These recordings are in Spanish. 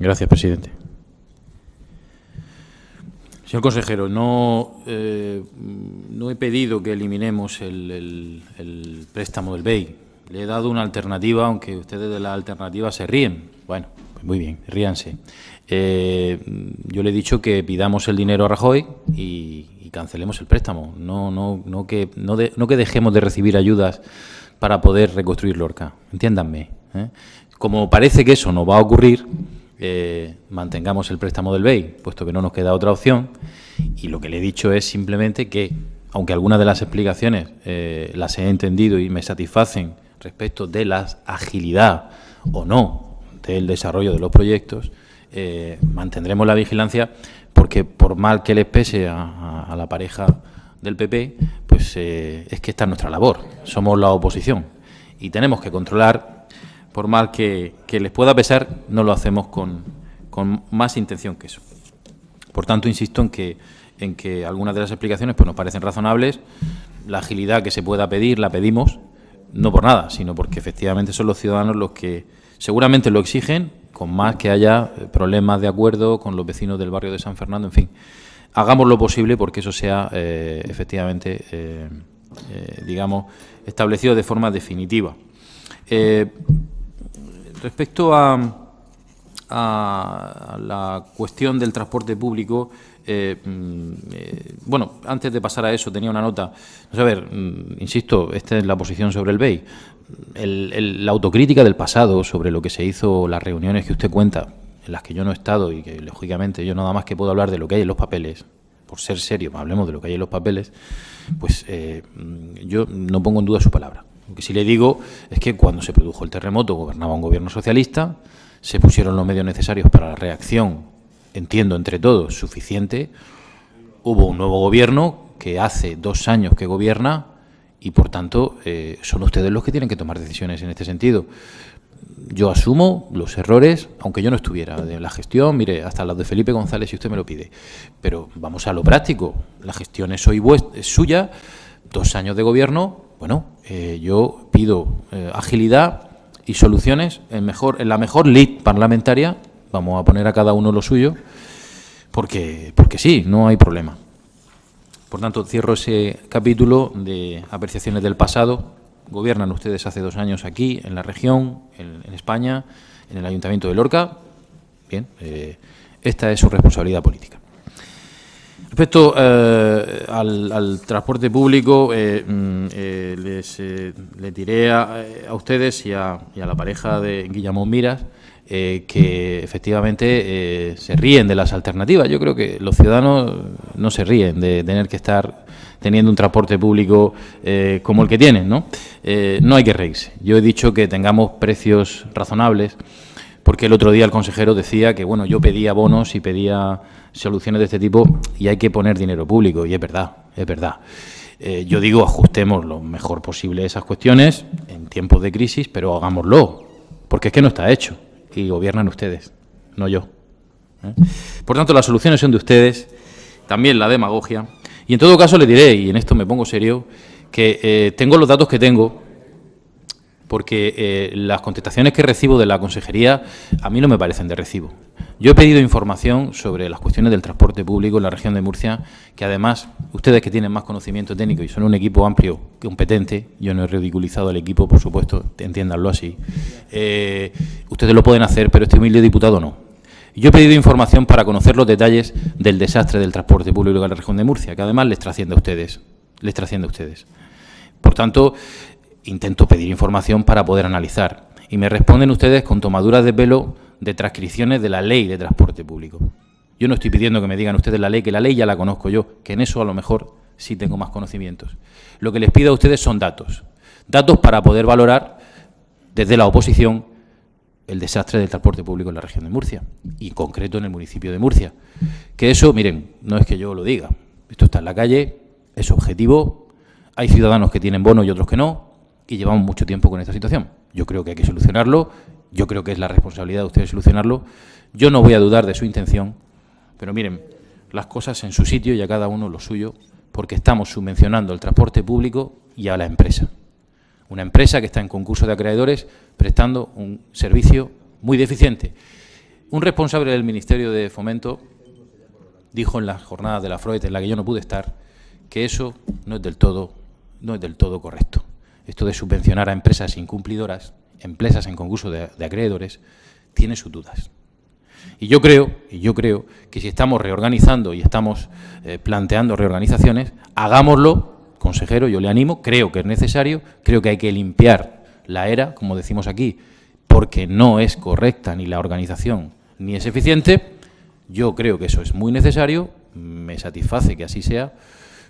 Gracias, presidente. Señor consejero, no, eh, he pedido que eliminemos el, préstamo del BEI. Le he dado una alternativa, aunque ustedes de la alternativa se ríen. Bueno, pues muy bien, ríanse. Eh, yo le he dicho que pidamos el dinero a Rajoy y, cancelemos el préstamo. No, no, que, no, que dejemos de recibir ayudas para poder reconstruir Lorca. Entiéndanme. ¿eh? Como parece que eso no va a ocurrir, eh, mantengamos el préstamo del BEI, puesto que no nos queda otra opción. Y lo que le he dicho es simplemente que, aunque algunas de las explicaciones eh, las he entendido y me satisfacen respecto de la agilidad o no del desarrollo de los proyectos, eh, mantendremos la vigilancia porque por mal que les pese a, a la pareja del PP, pues es que esta es nuestra labor, somos la oposición y tenemos que controlar por que, les pueda pesar, no lo hacemos con, más intención que eso. Por tanto, insisto en que, en que algunas de las explicaciones pues, nos parecen razonables. La agilidad que se pueda pedir, la pedimos, no por nada, sino porque efectivamente son los ciudadanos los que seguramente lo exigen, con más que haya eh, problemas de acuerdo con los vecinos del barrio de San Fernando, en fin. Hagamos lo posible porque eso sea eh, efectivamente, eh, digamos, establecido de forma definitiva. Respecto a, la cuestión del transporte público, eh, mm, eh, bueno, antes de pasar a eso tenía una nota. a ver, mm, insisto, esta es la posición sobre el BEI. la autocrítica del pasado sobre lo que se hizo, las reuniones que usted cuenta, en las que yo no he estado y que lógicamente yo nada más que puedo hablar de lo que hay en los papeles, por ser serio, hablemos de lo que hay en los papeles, pues eh, mm, yo no pongo en duda su palabra. Lo que sí le digo es que cuando se produjo el terremoto gobernaba un gobierno socialista, se pusieron los medios necesarios para la reacción, entiendo entre todos, suficiente. Hubo un nuevo gobierno que hace dos años que gobierna y, por tanto, eh, son ustedes los que tienen que tomar decisiones en este sentido. Yo asumo los errores, aunque yo no estuviera en la gestión, mire, hasta lado de Felipe González si usted me lo pide, pero vamos a lo práctico. La gestión es es suya, dos años de gobierno, bueno, eh, yo pido eh, agilidad y soluciones en, mejor, en la mejor lead parlamentaria. Vamos a poner a cada uno lo suyo, porque, porque sí, no hay problema. Por tanto, cierro ese capítulo de apreciaciones del pasado. Gobiernan ustedes hace dos años aquí, en la región, en, España, en el Ayuntamiento de Lorca. Bien, eh, esta es su responsabilidad política. Respecto eh, al, al, transporte público, eh, mm, eh, les, diré a, ustedes y a, y a, la pareja de Guillamón Miras que efectivamente se ríen de las alternativas. Yo creo que los ciudadanos no se ríen de tener que estar teniendo un transporte público como el que tienen, ¿no? no hay que reírse. Yo he dicho que tengamos precios razonables porque el otro día el consejero decía que, bueno, yo pedía bonos y pedía soluciones de este tipo y hay que poner dinero público, y es verdad, es verdad. Eh, yo digo, ajustemos lo mejor posible esas cuestiones en tiempos de crisis, pero hagámoslo, porque es que no está hecho y gobiernan ustedes, no yo. ¿eh? Por tanto, las soluciones son de ustedes, también la demagogia. Y en todo caso le diré, y en esto me pongo serio, que eh, tengo los datos que tengo porque eh, las contestaciones que recibo de la consejería a mí no me parecen de recibo. Yo he pedido información sobre las cuestiones del transporte público en la región de Murcia, que además ustedes que tienen más conocimiento técnico y son un equipo amplio, competente, yo no he ridiculizado al equipo, por supuesto, entiéndanlo así, eh, ustedes lo pueden hacer, pero este humilde diputado no. Yo he pedido información para conocer los detalles del desastre del transporte público en la región de Murcia, que además les trasciende a ustedes. Les trasciende a ustedes. Por tanto, intento pedir información para poder analizar. Y me responden ustedes con tomaduras de pelo de transcripciones de la ley de transporte público. Yo no estoy pidiendo que me digan ustedes la ley, que la ley ya la conozco yo, que en eso a lo mejor sí tengo más conocimientos. Lo que les pido a ustedes son datos. Datos para poder valorar desde la oposición el desastre del transporte público en la región de Murcia y concreto en el municipio de Murcia. Que eso, miren, no es que yo lo diga. Esto está en la calle, es objetivo. Hay ciudadanos que tienen bonos y otros que no y llevamos mucho tiempo con esta situación. Yo creo que hay que solucionarlo, yo creo que es la responsabilidad de ustedes solucionarlo. Yo no voy a dudar de su intención, pero miren, las cosas en su sitio y a cada uno lo suyo, porque estamos subvencionando el transporte público y a la empresa. Una empresa que está en concurso de acreedores prestando un servicio muy deficiente. Un responsable del Ministerio de Fomento dijo en las jornadas de la Freud, en la que yo no pude estar, que eso no es del todo, no es del todo correcto esto de subvencionar a empresas incumplidoras, empresas en concurso de, acreedores, tiene sus dudas. Y yo creo, y yo creo que si estamos reorganizando y estamos eh, planteando reorganizaciones, hagámoslo, consejero, yo le animo, creo que es necesario, creo que hay que limpiar la era, como decimos aquí, porque no es correcta ni la organización ni es eficiente. Yo creo que eso es muy necesario, me satisface que así sea,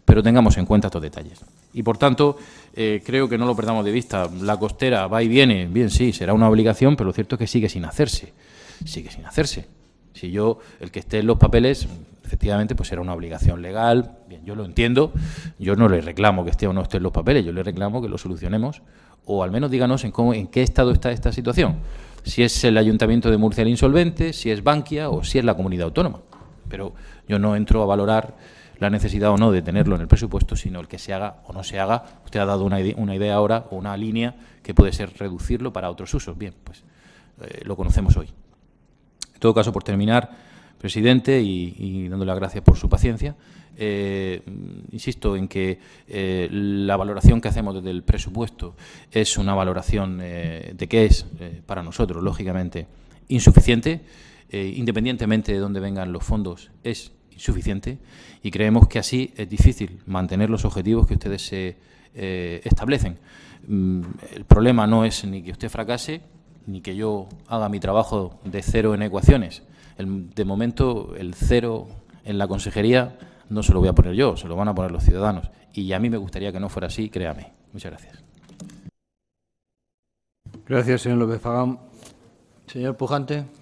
pero tengamos en cuenta estos detalles. Y por tanto, eh, creo que no lo perdamos de vista. La costera va y viene, bien, sí, será una obligación, pero lo cierto es que sigue sin hacerse. Sigue sin hacerse. Si yo, el que esté en los papeles, efectivamente, pues será una obligación legal, bien, yo lo entiendo, yo no le reclamo que esté o no esté en los papeles, yo le reclamo que lo solucionemos, o al menos díganos en, cómo, en qué estado está esta situación, si es el Ayuntamiento de Murcia el insolvente, si es Bankia o si es la comunidad autónoma. Pero yo no entro a valorar la necesidad o no de tenerlo en el presupuesto, sino el que se haga o no se haga. Usted ha dado una, idea, ahora o una línea que puede ser reducirlo para otros usos. Bien, pues eh, lo conocemos hoy. En todo caso, por terminar, presidente, y, dándole las gracias por su paciencia, eh, insisto en que eh, la valoración que hacemos desde el presupuesto es una valoración de que es, para nosotros, lógicamente, insuficiente. independientemente de dónde vengan los fondos, es suficiente y creemos que así es difícil mantener los objetivos que ustedes se eh, establecen. Mm, el problema no es ni que usted fracase ni que yo haga mi trabajo de cero en ecuaciones. de momento, el cero en la consejería no se lo voy a poner yo, se lo van a poner los ciudadanos. Y a mí me gustaría que no fuera así, créame. Muchas gracias. Gracias, señor López Fagán. Señor Pujante.